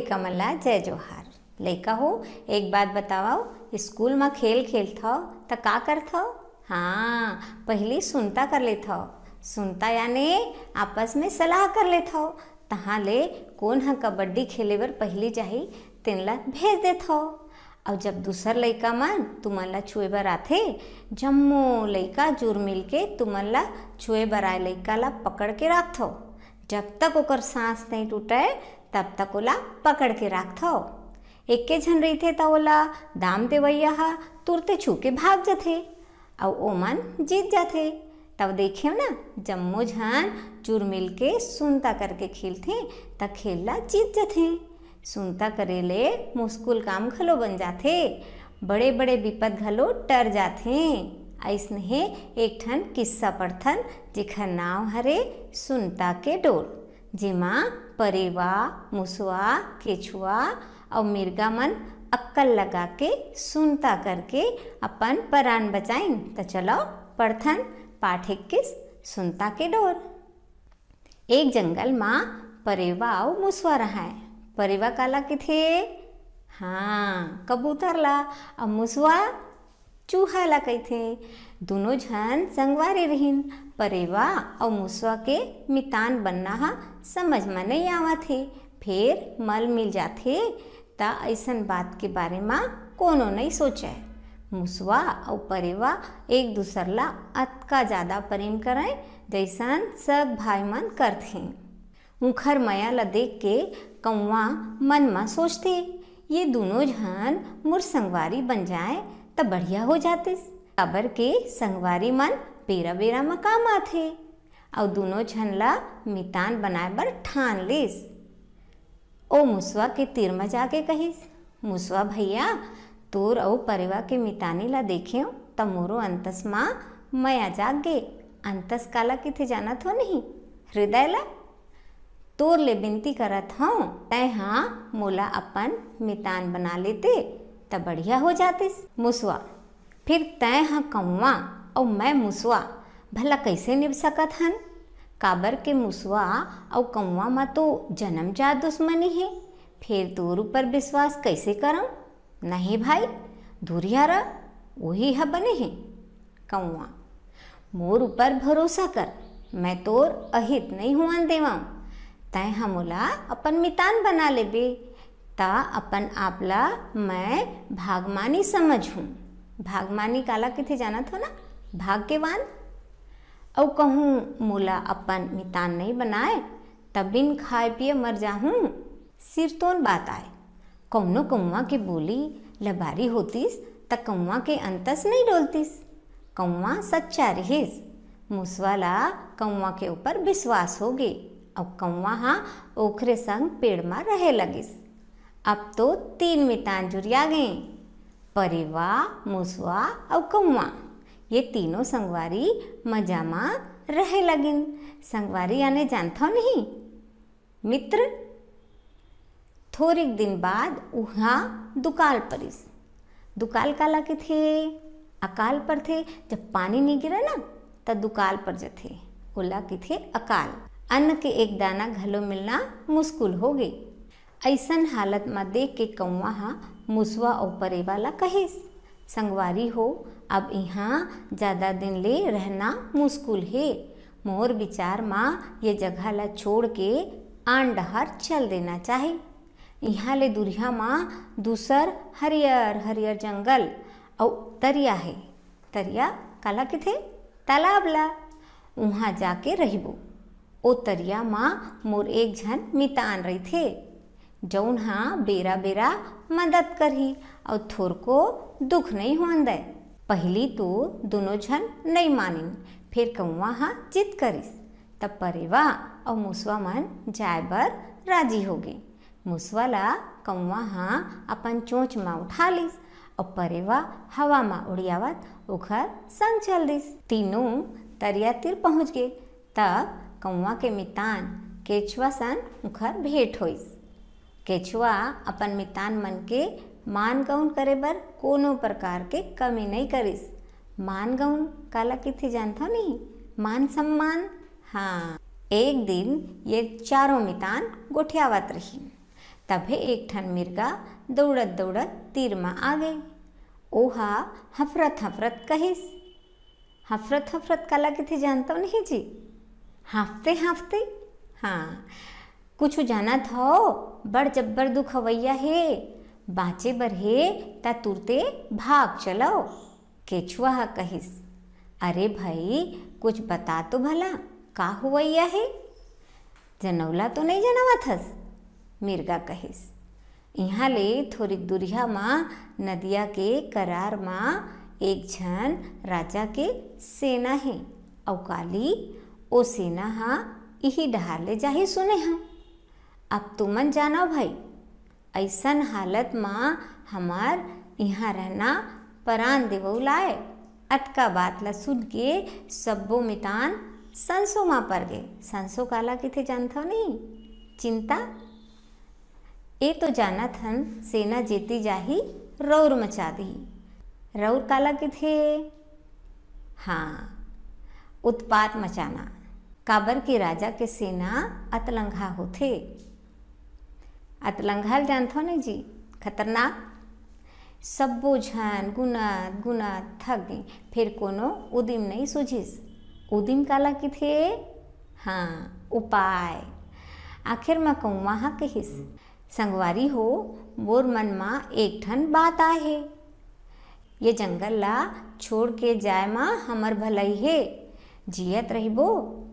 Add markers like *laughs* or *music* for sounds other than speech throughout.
मल्ला जय જય लैका हो एक बात બાત स्कूल સ્કૂલમાં खेल ખેલતા तो का કરતા हाँ पहले सुनता कर लेता सुनता यानी आपस में सलाह कर लेता तहाँ ले कौन है कबड्डी खेले बर पहली जाही तेन ला भेज देता और जब दूसर लैका मन तुम्हारा ला छुए बर आते जम्मो लैका जुर मिल के तुमन ला छुए बर आए लैका ला पकड़ के रखो जब तक ओकर सांस नहीं टूटे तब तक ओला पकड़ के एक के झन थे तो ओला दाम देवैया हा तुरते के भाग और ओ ओमन जीत जाते तब देखियो ना जम्मो झन चूर मिल के सुनता करके खेलते त खेल ला जीत जाते सुनता करे ले मुस्कुल काम घलो बन जाते बड़े बड़े विपद घलो टर जाते ऐसने एक ठन किस्सा पढ़थन जिखर नाव हरे सुनता के डोर जेमा परेवा मुसवा केछुआ और मन अक्कल लगा के सुनता करके अपन परान बचाइन तो चलो पढ़थन पाठक किस सुनता के डोर एक जंगल माँ परेवा और मुसवा रहा है परेवा काला के थे हाँ कबूतर ला और मुसवा चूहा ला थे दोनों झन संगवारे रहिन परेवा और मुसवा के मितान बनना हा समझ में नहीं आवा थे फिर मल मिल जाते ता ऐसन बात के बारे में कोनो नहीं सोचे मुसवा और परेवा एक दूसर ला अतका ज़्यादा प्रेम करें जैसन सब भाई मन करते उखर माया ला देख के कौवा मन में सोचते ये दोनों जहन संगवारी बन जाए तो बढ़िया हो जातीस अबर के संगवारी मन बेरा बेरा में काम आते और दोनों झन ला मितान बनाए बर ठान लेस ओ मुसवा के तीर में जाके कहीस मुसवा भैया तोर और परिवार के मितानी ला देखे तो मोरो अंतस माँ मैं जाग गे अंतस काला थे जाना थो नहीं हृदय ला तोर ले विनती करत हूँ तै हाँ मोला अपन मितान बना लेते तो बढ़िया हो जातीस मुसवा फिर तय हाँ कौवा और मैं मुसवा भला कैसे निभ सकत हन काबर के मुसवा और कौवा में तो जन्म जात दुश्मनी है फिर तोर ऊपर विश्वास कैसे करम नहीं भाई दूरिया रह वही है हाँ बने हैं कौआ मोर ऊपर भरोसा कर मैं तोर अहित नहीं हुआ देवाऊँ हाँ तय हमोला अपन मितान बना लेबे ता अपन आपला मैं भागमानी हूँ भागमानी काला किथे जाना था ना भाग्यवान और कहूँ मोला अपन मितान नहीं बनाए तब बिन खाए पिए मर जाहूँ सिरतोन बात आए कौनो कौआ के बोली लबारी होतीस त कौआ के अंतस नहीं डोलतीस कौआ सच्चा रहीस मुसवाला कौआ के ऊपर विश्वास हो गे और कौआ हाँ ओखरे संग पेड़ में रहे लगिस अब तो तीन मितान आ गए परेवा मुसवा और कौआ ये तीनों संगवारी मजा में रहे लगिन संगवारी आने जानता नहीं मित्र थोड़े दिन बाद वहाँ दुकाल परिस दुकाल काला के थे अकाल पर थे जब पानी नहीं गिरा ना तो दुकाल पर थे ओला के थे अकाल अन्न के एक दाना घलो मिलना मुश्किल हो गई ऐसन हालत में देख के कौआ हा मुसवा और परे वाला कहेस संगवारी हो अब यहाँ ज़्यादा दिन ले रहना मुश्किल है मोर विचार माँ ये जगह ला छोड़ के आन डहर चल देना चाहे यहाँ ले दूरिया माँ दूसर हरियर हरियर जंगल और तरिया है तरिया काला के थे तालाब ला वहाँ जाके रहिबो ओ तरिया माँ मोर एक झन मितान रही थे जौन हाँ बेरा बेरा मदद करही और थोर को दुख नहीं हो दे पहली तो दोनों झन नहीं मानिन फिर कौआ हाँ जिद करिस तब परेवा और मुसवा मन जाय बर राजी हो गए मुसवा ला कौआ हाँ अपन चोंच में उठा लीस और परेवा हवा में उड़ियावत उखर संग चल दिस तीनों तरिया तिर पहुँच गए तब कौआ के मितान केचवा सन उखर भेंट होइस केचुआ अपन मितान मन के मान गौन करे बर कोनो प्रकार के कमी नहीं करिस मान गौन काला किथे जानता नहीं मान सम्मान हाँ एक दिन ये चारों मितान गोठियावत रही तभे एक ठन मिर्गा दौड़त दौड़त तीर में आ गई ओहा हफरत हफरत कहिस हफरत हफरत काला किथे जानता नहीं जी हाँफते हाँफते हाँ कुछ जाना था बड़ जब्बर दुख हवैया हे बाँचे बर हे ता तुरते भाग चलाओ केचुआ कहिस अरे भाई कुछ बता तो भला का हुवैया है जनौला तो नहीं जनवा थस मिर्गा कहिस यहाँ ले थोड़ी दूरिया माँ नदिया के करार माँ एक झन राजा के सेना है अउ काली ओ सेना हा इही डहार ले जाही सुने हाँ अब तुमन जानो भाई ऐसन हालत में हमार यहाँ रहना परान देवऊ लाए अटका बात ला सुन के सब्बो मितान संसो माँ पर गए संसो काला के थे जानता नहीं चिंता ये तो जाना थन सेना जीती जाही रौर मचा दी रौर काला के थे हाँ उत्पात मचाना काबर के राजा के सेना अतलंघा थे अतलंघल जानथो नहीं जी खतरनाक सब्बो झन गुनात गुनात थक गई फिर कोनो उदिम नहीं सूझिस उदिम काला की थे हाँ उपाय आखिर में कहूँ वहाँ कहिस संगवारी हो मोर मन माँ एक ठन बात आए है ये जंगल ला छोड़ के जाए माँ हमर भलाई है जियत रहिबो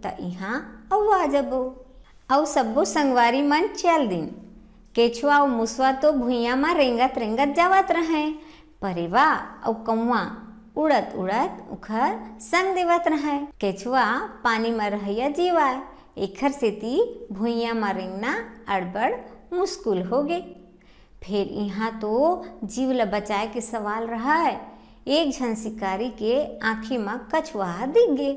त यहाँ अउ आ जबो अउ सब्बो संगवारी मन चल दिन केचुआ और मुसवा तो भूया में रेंगत रेंगत जावत रहे परेवा और कौआ उड़त उड़त उखर संग देवत रहे केचुआ पानी में रहिया जीवा एखर सेती भूया में रेंगना अड़बड़ मुश्किल हो गए फिर यहाँ तो जीव ल बचाए के सवाल रहा है एक झन शिकारी के आँखी में कछुआ दिख गए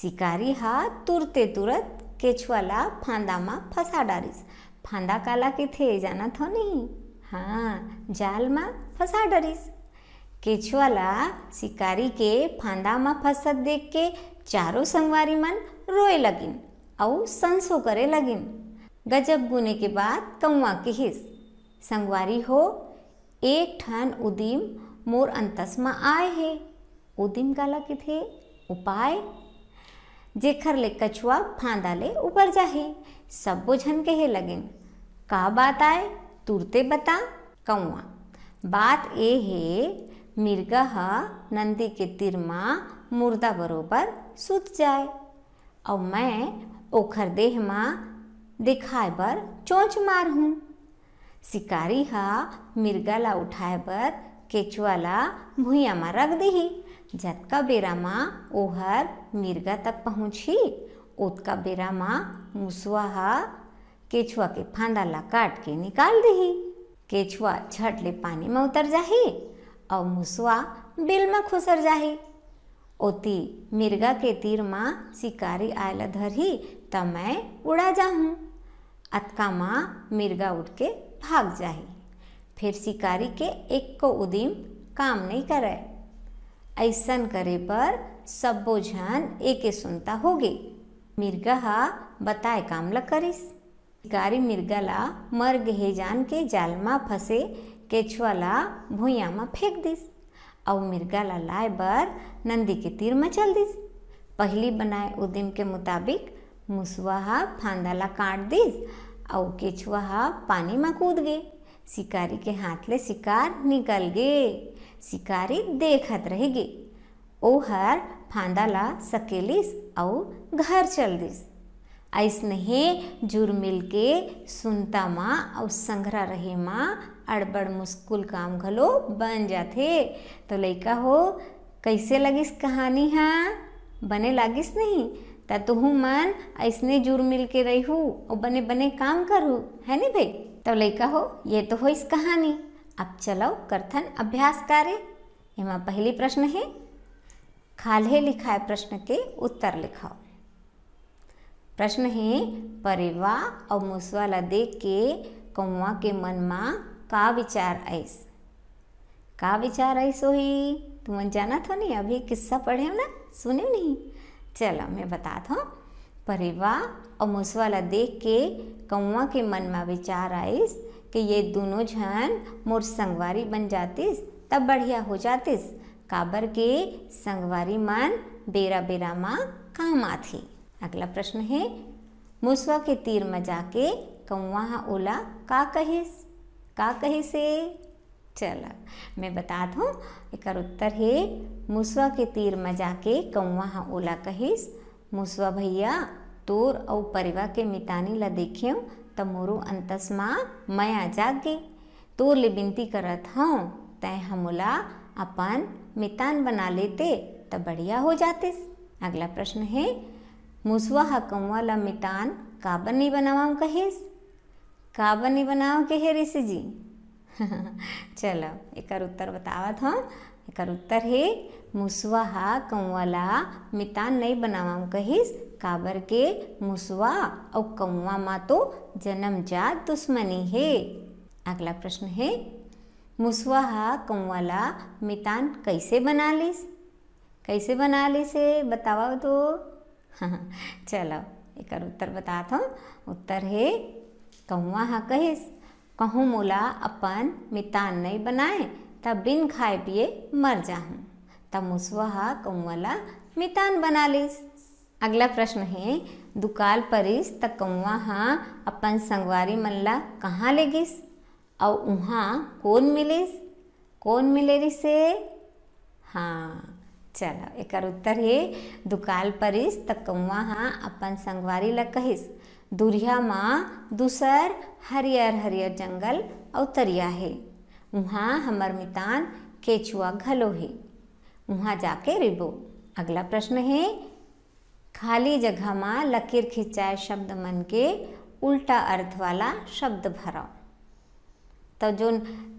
शिकारी हा तुरते तुरंत केछुआ ला फांदा में फंसा डारिस फांदा काला के थे जाना थो नहीं हाँ जाल में फंसा डरीस केचवाला शिकारी के फांदा में फंसत देख के चारों संगवारी मन रोए लगिन और संसो करे लगिन गजब गुने के बाद कौआ के हिस संगवारी हो एक ठन उदिम मोर अंतस में आए है उदिम काला के थे उपाय जेखर ले कछुआ फांदा ले ऊपर जाहे सब्बो झन कहे लगे का बात आए तुरते बता कौआ बात ए है मिर्गा ह नंदी के तीर माँ मुर्दा बरोबर सूत जाए और मैं ओखर देह माँ दिखाए बर चोंच हूँ शिकारी हा मिर्गा ला उठाए बर केचुआ ला भुइया माँ रख दही जतका बेरा में ओहर मिर्गा तक पहुँची ओतका बेरा में मुसुआ ह केचुआ के फांदा ला काट के निकाल दही केचुआ झट ले पानी में उतर जाहि और मूसवा बिल में खुसर जाही ओती मिर्गा के तीर म शिकारी आयल धरही त मैं उड़ा जाहूँ अतका माँ मिर्गा उठ के भाग जाही फिर शिकारी के एक को उदीम काम नहीं करे ऐसन करे पर सब्बो झन एक सुनता होगे मिर्गा हा बताए काम ल करिस शिकारी मिर्गा ला मर गहे जान के जाल मा फंसे केचुआ ला भूया मा फेंक दिस और मिर्गा ला लाए बर नंदी के तीर में चल दिस पहली बनाए उदिम के मुताबिक मुसुआ हा फांदा ला काट दिस और केचुआ हा पानी में कूद गए शिकारी के हाथ ले शिकार निकल गए शिकारी देखत रह ओहर फांदा ला सकेलिस और घर चल दिस ऐसने ही जुर मिल के सुनता माँ और संग्रह रहे माँ अड़बड़ मुश्किल काम घलो बन जाते तो लइका हो कैसे लगिस कहानी हाँ बने लागिस नहीं त तुहू मन ऐसने जुर मिल के रहू और बने बने काम करू है नहीं भाई तो लइका हो ये तो हो इस कहानी चलो कर्थन अभ्यास कार्य કાર્ય એમાં पहली प्रश्न है खाले लिखाए प्रश्न के उत्तर लिखाओ प्रश्न है परेवा और मूसवाला देख के कौआ के मन में का विचार ऐस का विचार ऐस हो ही तुम जाना था नहीं अभी किस्सा पढ़े ना सुने नहीं चलो मैं बता दो परेवा और मूसवाला देख के कौआ के मन में विचार आईस कि ये दोनों जन मोर संगवारी बन जातीस तब बढ़िया हो जातीस काबर के संगवारी मन बेरा बेरा माँ काम आती अगला प्रश्न है मुसवा के तीर में जाके कौवा ओला का कहिस का कहे से चल मैं बता दूँ एक उत्तर है मुसवा के तीर में जाके कौवा ओला कहिस मुसवा भैया तोर और परिवा के मितानी ला देखे तमोरो अंतस्मा मया जागे तो ले बिनती करत हूँ तय हमला अपन मितान बना लेते तो बढ़िया हो जाते अगला प्रश्न है मुसवा हकमवा ला मितान काबर नहीं बनावा कहेस काबर नहीं बनाओ के हे ऋषि जी *laughs* चलो एक उत्तर बतावत हूँ एक उत्तर है मुसवा हा कौवाला मितान नहीं बनावा कहिस काबर के मुसवा और कौवा माँ तो जन्मजात दुश्मनी है अगला प्रश्न है मुसवा हा कौवाला मितान कैसे बना लिस कैसे बना लीस है बताओ तो *laughs* चलो एक उत्तर बताता हूँ उत्तर है कौवा हा कहिस कहूँ मोला अपन मितान नहीं बनाए तब बिन खाए पिए मर जाऊँ तब मुसवा हा कौवाला मितान बना लीस अगला प्रश्न है दुकाल परिस त कौआ हाँ अपन संगवारी मन ला कहाँ ले गिस और वहाँ कौन मिलिस कौन मिले से हाँ चलो एक उत्तर है दुकाल परिस त कौआ हाँ अपन संगवारी ला कहिस दूरिया माँ दूसर हरियर हरियर जंगल और तरिया है वहाँ हमर मितान केचुआ घलो है वहाँ जाके रिबो अगला प्रश्न है खाली जगह में लकीर खींचाए शब्द मन के उल्टा अर्थ वाला शब्द भरा तो जो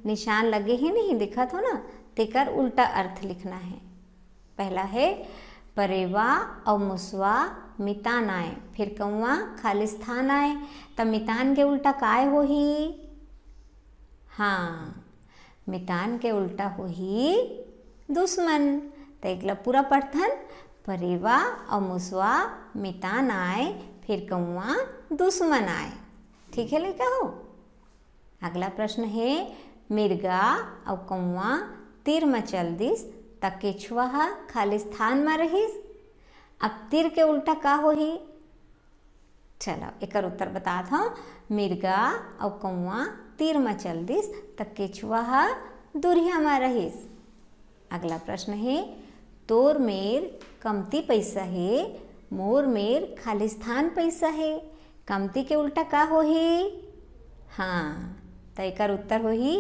निशान लगे ही नहीं दिखा हो ना तेकर उल्टा अर्थ लिखना है पहला है परेवा और मुसवा मितान आए फिर कौआ स्थान आए तो मितान के उल्टा काय हो ही हाँ मितान के उल्टा हो ही दुश्मन तो एक पूरा पढ़थन परेवा और मुसवा मितान आए फिर कौआ दुश्मन आए ठीक है लड़का हो अगला प्रश्न है मिर्गा और कौआ तीर में चल दिस के खाली खालिस्तान में रहीस अब तीर के उल्टा का ही चलो एक उत्तर बता दो मिर्गा और कौआ तीर में चल दिस त केछुआ दूरिया में रहीस अगला प्रश्न है तोर मेर कमती पैसा है मोर मेर खालिस्तान पैसा है कमती के उल्टा का हो ही? हाँ तो एक उत्तर ही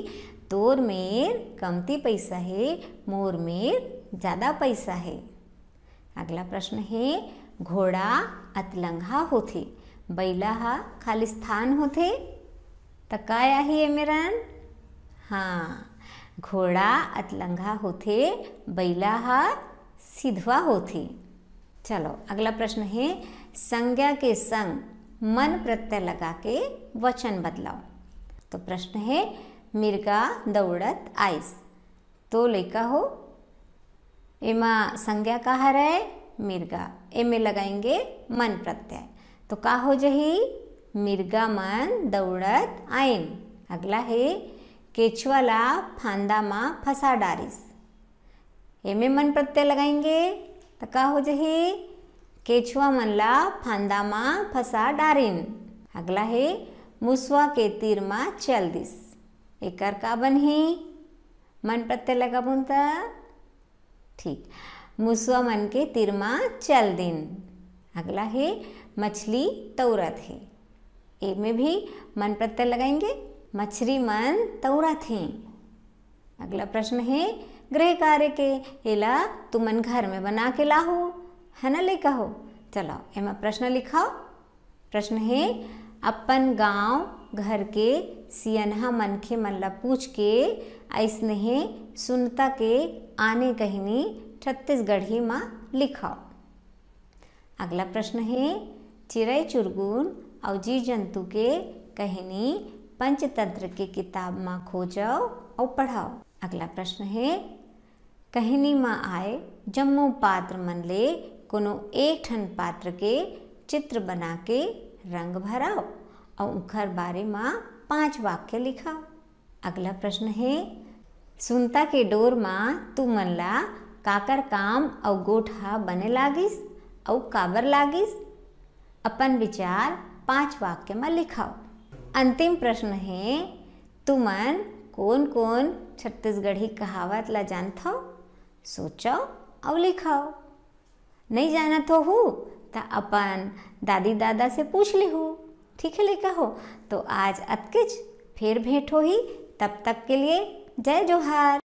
तोर मेर कमती पैसा है मोर मेर ज़्यादा पैसा है अगला प्रश्न है घोड़ा अतलंगा होते बैला हा खालिस्तान होते तो ही है एमेरन हाँ घोड़ा अतलंगा होते बैला हा सिधवा होती चलो अगला प्रश्न है संज्ञा के संग मन प्रत्यय लगा के वचन बदलाओ तो प्रश्न है मिर्गा दौड़त आइस तो लेका हो एमा संज्ञा कहा रहे मिर्गा ए में लगाएंगे मन प्रत्यय तो का हो जही मिर्गा मन दौड़त आइन अगला है केचवाला फांदा माँ फसा डारिस एमे मन प्रत्यय लगाएंगे तो का हो जाए केछुआ मन ला फांदा मा फसा डारिन अगला है मुसवा के तीर मा चल दिस एक का बन ही मन प्रत्यय लगा बुनता ठीक मुसवा मन के तीर मा चल दिन अगला है मछली तौरा थे ए में भी मन प्रत्यय लगाएंगे मछली मन तौरा थे अगला प्रश्न है गृह कार्य के हेला तुमन घर में बना के लाहो है ना लेकर हो चलो एम प्रश्न लिखाओ प्रश्न है अपन गांव घर के सियनहा मनखे मन ला पूछ के ऐसने है सुनता के आने कहनी छत्तीसगढ़ी माँ लिखाओ अगला प्रश्न है चिड़ै चुरगुन और जीव जंतु के कहनी पंचतंत्र के किताब माँ खोजाओ और पढ़ाओ अगला प्रश्न है कहनी में आए जम्मो पात्र मन ले कोनो एक ठन पात्र के चित्र बना के रंग भराओ और उखर बारे में पांच वाक्य लिखाओ अगला प्रश्न है सुनता के डोर में तू मन ला काकर काम और गोठा बने लागिस और काबर लागिस अपन विचार पांच वाक्य में लिखाओ अंतिम प्रश्न है तुमन कौन कौन छत्तीसगढ़ी कहावत ला हो सोचो और लिखाओ नहीं जाना तो हो तो अपन दादी दादा से पूछ ली हो ठीक है लिखा हो तो आज अतकिच फिर भेंट हो ही तब तक के लिए जय जोहार